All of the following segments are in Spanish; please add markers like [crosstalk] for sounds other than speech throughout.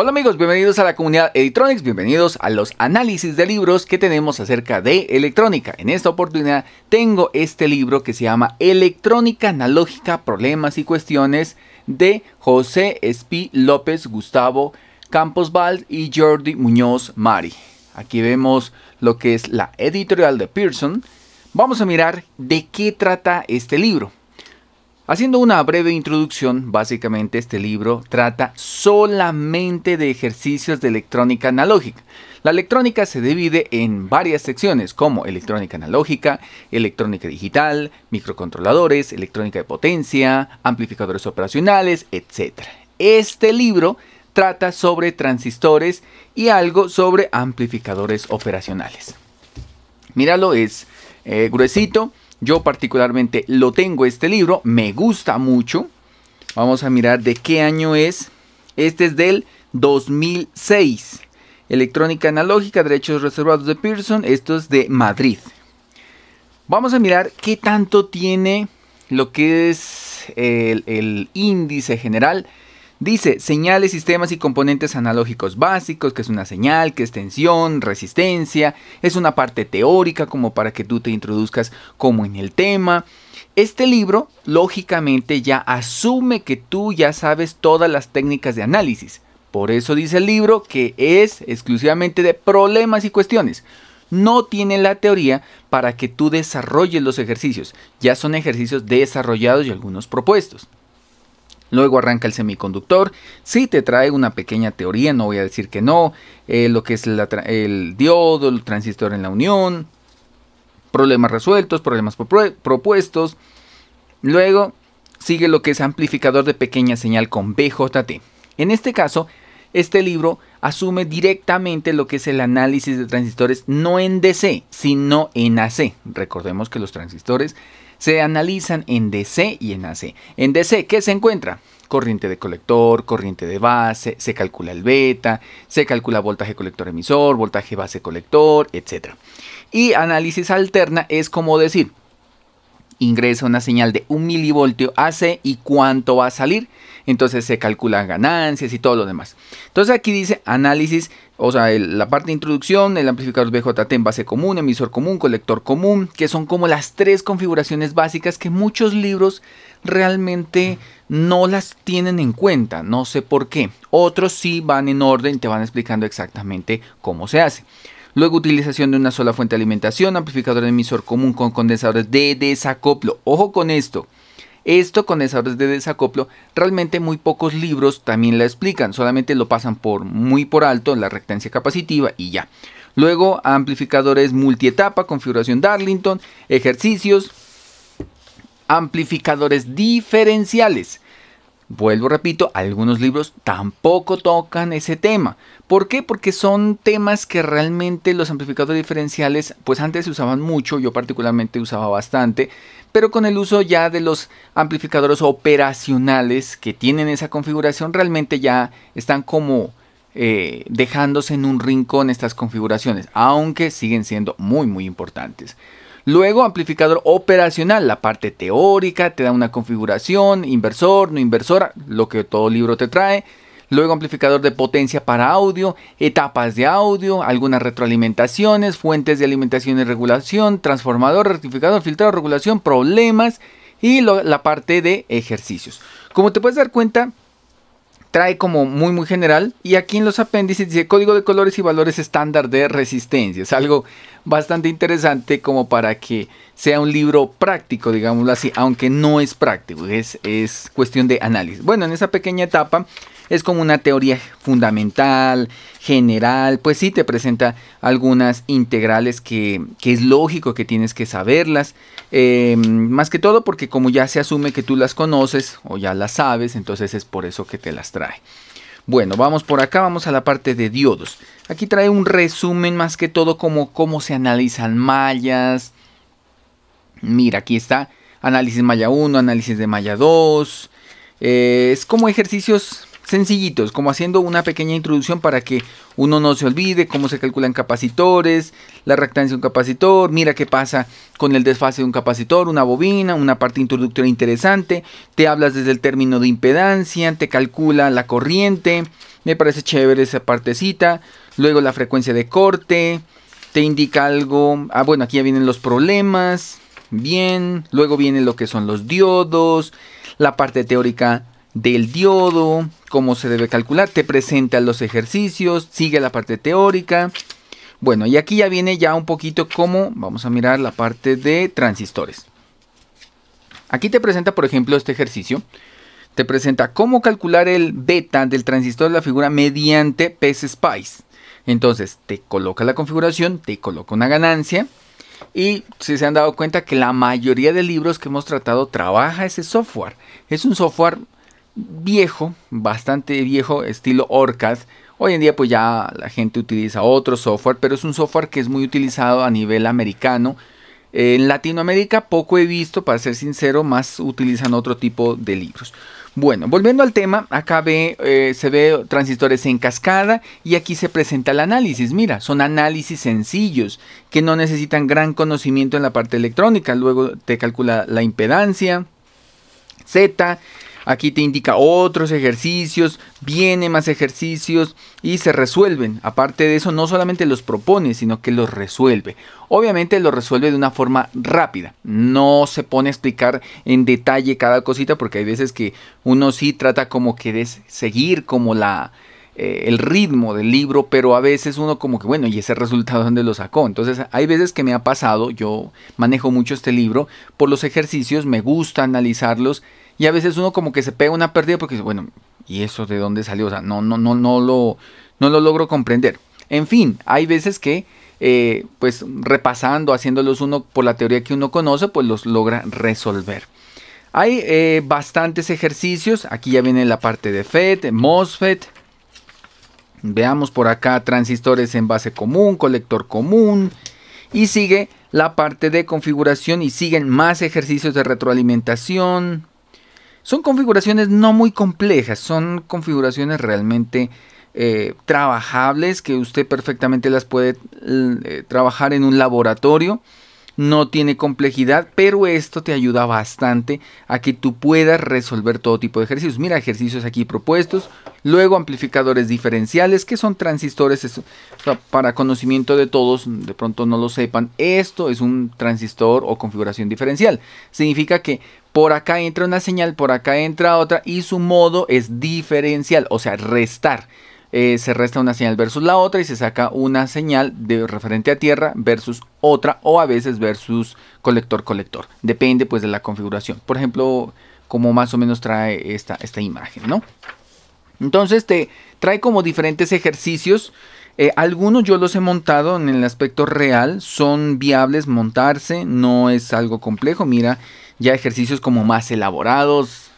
Hola amigos, bienvenidos a la comunidad Editronics, bienvenidos a los análisis de libros que tenemos acerca de electrónica. En esta oportunidad tengo este libro que se llama Electrónica Analógica, Problemas y Cuestiones de José Espí López, Gustavo Campos Vald y Jordi Muñoz Mari. Aquí vemos lo que es la editorial de Pearson. Vamos a mirar de qué trata este libro. Haciendo una breve introducción, básicamente este libro trata solamente de ejercicios de electrónica analógica. La electrónica se divide en varias secciones como electrónica analógica, electrónica digital, microcontroladores, electrónica de potencia, amplificadores operacionales, etc. Este libro trata sobre transistores y algo sobre amplificadores operacionales. Míralo, es eh, gruesito yo particularmente lo tengo este libro, me gusta mucho. Vamos a mirar de qué año es. Este es del 2006. Electrónica analógica, derechos reservados de Pearson. Esto es de Madrid. Vamos a mirar qué tanto tiene lo que es el, el índice general Dice, señales, sistemas y componentes analógicos básicos, que es una señal, que es tensión, resistencia, es una parte teórica como para que tú te introduzcas como en el tema. Este libro, lógicamente, ya asume que tú ya sabes todas las técnicas de análisis. Por eso dice el libro que es exclusivamente de problemas y cuestiones. No tiene la teoría para que tú desarrolles los ejercicios. Ya son ejercicios desarrollados y algunos propuestos. Luego arranca el semiconductor. Sí te trae una pequeña teoría, no voy a decir que no. Eh, lo que es el diodo, el transistor en la unión. Problemas resueltos, problemas propuestos. Luego sigue lo que es amplificador de pequeña señal con BJT. En este caso, este libro asume directamente lo que es el análisis de transistores no en DC, sino en AC. Recordemos que los transistores se analizan en DC y en AC. En DC, ¿qué se encuentra? Corriente de colector, corriente de base, se calcula el beta, se calcula voltaje colector emisor, voltaje base colector, etc. Y análisis alterna es como decir, ingresa una señal de un milivoltio AC y cuánto va a salir. Entonces se calculan ganancias y todo lo demás. Entonces aquí dice análisis, o sea, la parte de introducción, el amplificador BJT en base común, emisor común, colector común, que son como las tres configuraciones básicas que muchos libros realmente no las tienen en cuenta, no sé por qué. Otros sí van en orden, te van explicando exactamente cómo se hace. Luego utilización de una sola fuente de alimentación, amplificador de emisor común con condensadores de desacoplo. Ojo con esto. Esto, condensadores de desacoplo, realmente muy pocos libros también la explican, solamente lo pasan por muy por alto, la rectancia capacitiva y ya. Luego, amplificadores multietapa, configuración Darlington, ejercicios, amplificadores diferenciales. Vuelvo, repito, algunos libros tampoco tocan ese tema. ¿Por qué? Porque son temas que realmente los amplificadores diferenciales, pues antes se usaban mucho, yo particularmente usaba bastante, pero con el uso ya de los amplificadores operacionales que tienen esa configuración, realmente ya están como eh, dejándose en un rincón estas configuraciones, aunque siguen siendo muy muy importantes. Luego amplificador operacional, la parte teórica, te da una configuración, inversor, no inversora lo que todo libro te trae. Luego amplificador de potencia para audio, etapas de audio, algunas retroalimentaciones, fuentes de alimentación y regulación, transformador, rectificador, filtrado, regulación, problemas y la parte de ejercicios. Como te puedes dar cuenta, trae como muy muy general y aquí en los apéndices dice código de colores y valores estándar de resistencia. Es algo bastante interesante como para que sea un libro práctico, digámoslo así, aunque no es práctico, es, es cuestión de análisis. Bueno, en esa pequeña etapa es como una teoría fundamental, general, pues sí te presenta algunas integrales que, es lógico que tienes que saberlas, em, más que todo porque como ya se asume que tú las conoces o ya las sabes, entonces es por eso que te las trae. Bueno, vamos por acá, vamos a la parte de diodos. Aquí trae un resumen más que todo como cómo se analizan mallas. Mira, aquí está análisis malla 1, análisis de malla 2. Eh, es como ejercicios sencillitos, como haciendo una pequeña introducción para que uno no se olvide cómo se calculan capacitores, la reactancia de un capacitor, mira qué pasa con el desfase de un capacitor, una bobina, una parte introductoria interesante, te hablas desde el término de impedancia, te calcula la corriente, me parece chévere esa partecita, luego la frecuencia de corte, te indica algo, ah bueno, aquí ya vienen los problemas, bien, luego vienen lo que son los diodos, la parte teórica del diodo, cómo se debe calcular, te presenta los ejercicios, sigue la parte teórica. Bueno, y aquí ya viene ya un poquito cómo vamos a mirar la parte de transistores. Aquí te presenta, por ejemplo, este ejercicio. Te presenta cómo calcular el beta del transistor de la figura mediante Spice. Entonces, te coloca la configuración, te coloca una ganancia. Y si se han dado cuenta que la mayoría de libros que hemos tratado trabaja ese software. Es un software viejo, bastante viejo, estilo Orcas. Hoy en día pues ya la gente utiliza otro software, pero es un software que es muy utilizado a nivel americano. En Latinoamérica poco he visto, para ser sincero, más utilizan otro tipo de libros. Bueno, volviendo al tema, acá ve, eh, se ve transistores en cascada y aquí se presenta el análisis. Mira, son análisis sencillos que no necesitan gran conocimiento en la parte electrónica. Luego te calcula la impedancia, Z, Aquí te indica otros ejercicios, viene más ejercicios y se resuelven. Aparte de eso, no solamente los propone, sino que los resuelve. Obviamente los resuelve de una forma rápida. No se pone a explicar en detalle cada cosita porque hay veces que uno sí trata como que de seguir como la eh, el ritmo del libro, pero a veces uno como que, bueno, ¿y ese resultado donde lo sacó? Entonces, hay veces que me ha pasado, yo manejo mucho este libro, por los ejercicios, me gusta analizarlos y a veces uno como que se pega una pérdida porque bueno, ¿y eso de dónde salió? O sea, no, no, no, no, lo, no lo logro comprender. En fin, hay veces que, eh, pues repasando, haciéndolos uno por la teoría que uno conoce, pues los logra resolver. Hay eh, bastantes ejercicios. Aquí ya viene la parte de FET, MOSFET. Veamos por acá transistores en base común, colector común. Y sigue la parte de configuración y siguen más ejercicios de retroalimentación, son configuraciones no muy complejas, son configuraciones realmente eh, trabajables que usted perfectamente las puede eh, trabajar en un laboratorio. No tiene complejidad, pero esto te ayuda bastante a que tú puedas resolver todo tipo de ejercicios. Mira, ejercicios aquí propuestos, Luego amplificadores diferenciales, que son transistores, para conocimiento de todos, de pronto no lo sepan, esto es un transistor o configuración diferencial. Significa que por acá entra una señal, por acá entra otra y su modo es diferencial, o sea, restar. Eh, se resta una señal versus la otra y se saca una señal de referente a tierra versus otra o a veces versus colector-colector. Depende pues de la configuración. Por ejemplo, como más o menos trae esta, esta imagen, ¿no? Entonces te trae como diferentes ejercicios. Eh, algunos yo los he montado en el aspecto real, son viables montarse, no es algo complejo. Mira, ya ejercicios como más elaborados.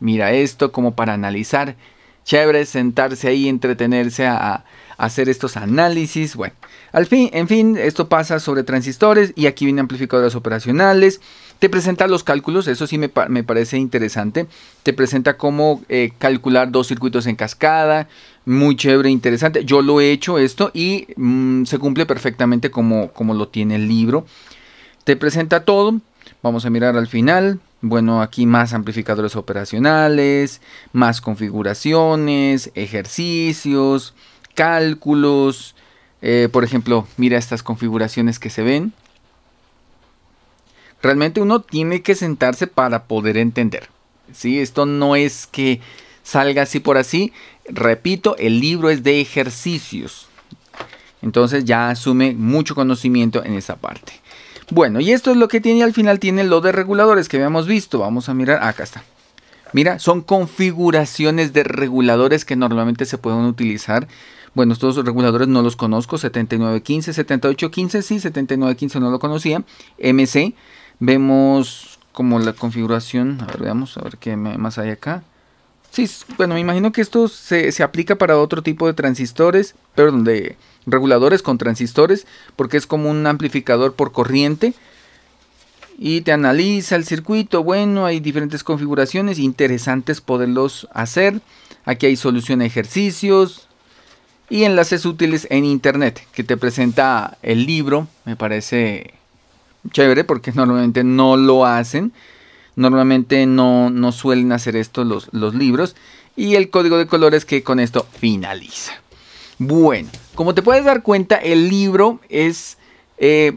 Mira esto como para analizar chévere sentarse ahí, entretenerse a, hacer estos análisis. Bueno, al fin, en fin, esto pasa sobre transistores y aquí viene amplificadores operacionales. Te presenta los cálculos, eso sí me, parece interesante. Te presenta cómo eh, calcular dos circuitos en cascada, muy chévere, interesante. Yo lo he hecho esto y mm, se cumple perfectamente como, como lo tiene el libro te presenta todo. Vamos a mirar al final. Bueno, aquí más amplificadores operacionales, más configuraciones, ejercicios, cálculos. Eh, por ejemplo, mira estas configuraciones que se ven. Realmente uno tiene que sentarse para poder entender. ¿sí? Esto no es que salga así por así. Repito, el libro es de ejercicios. Entonces ya asume mucho conocimiento en esa parte. Bueno, y esto es lo que tiene al final, tiene lo de reguladores que habíamos visto. Vamos a mirar, ah, acá está. Mira, son configuraciones de reguladores que normalmente se pueden utilizar. Bueno, estos reguladores no los conozco, 7915, 7815, sí, 7915 no lo conocía. MC, vemos como la configuración, a ver, veamos, a ver qué más hay acá. Sí, bueno, me imagino que esto se, aplica para otro tipo de transistores, perdón, de reguladores con transistores, porque es como un amplificador por corriente. Y te analiza el circuito, bueno, hay diferentes configuraciones, interesantes poderlos hacer. Aquí hay solución a ejercicios y enlaces útiles en internet que te presenta el libro, me parece chévere porque [laughs] normalmente no lo hacen. Normalmente no, suelen hacer esto los, los libros. Y el código de colores que con esto finaliza. Bueno, como te puedes dar cuenta, el libro es eh,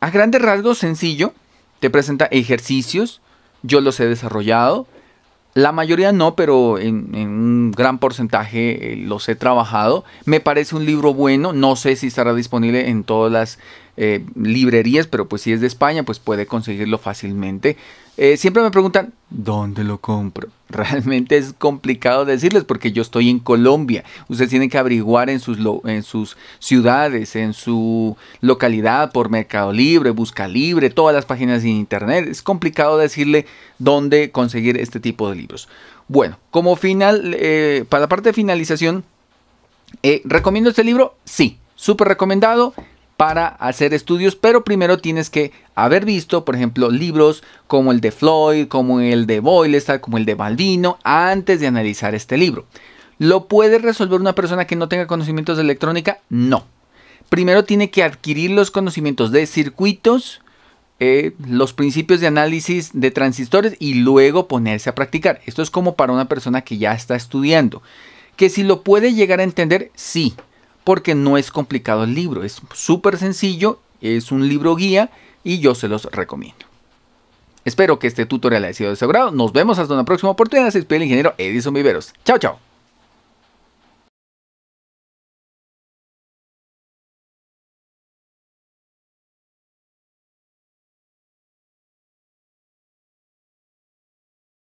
a grandes rasgos sencillo. Te presenta ejercicios. Yo los he desarrollado. La mayoría no, pero en, un gran porcentaje eh, los he trabajado. Me parece un libro bueno. No sé si estará disponible en todas las eh, librerías, pero pues si es de España, pues puede conseguirlo fácilmente. Eh, siempre me preguntan, ¿dónde lo compro? [laughs] Realmente es complicado decirles porque yo estoy en Colombia. Ustedes tienen que averiguar en sus, en sus ciudades, en su localidad, por Mercado Libre, Busca Libre, todas las páginas en Internet. Es complicado decirle dónde conseguir este tipo de libros. Bueno, como final, eh, para la parte de finalización, eh, ¿recomiendo este libro? Sí, súper recomendado para hacer estudios, pero primero tienes que haber visto, por ejemplo, libros como el de Floyd, como el de Boyle, como el de baldino antes de analizar este libro. ¿Lo puede resolver una persona que no tenga conocimientos de electrónica? No. Primero tiene que adquirir los conocimientos de circuitos, eh, los principios de análisis de transistores y luego ponerse a practicar. Esto es como para una persona que ya está estudiando. Que si lo puede llegar a entender, sí porque no es complicado el libro, es súper sencillo, es un libro guía y yo se los recomiendo. Espero que este tutorial haya sido de su agrado. Nos vemos hasta una próxima oportunidad. Se despide el ingeniero Edison Viveros. Chao, chao.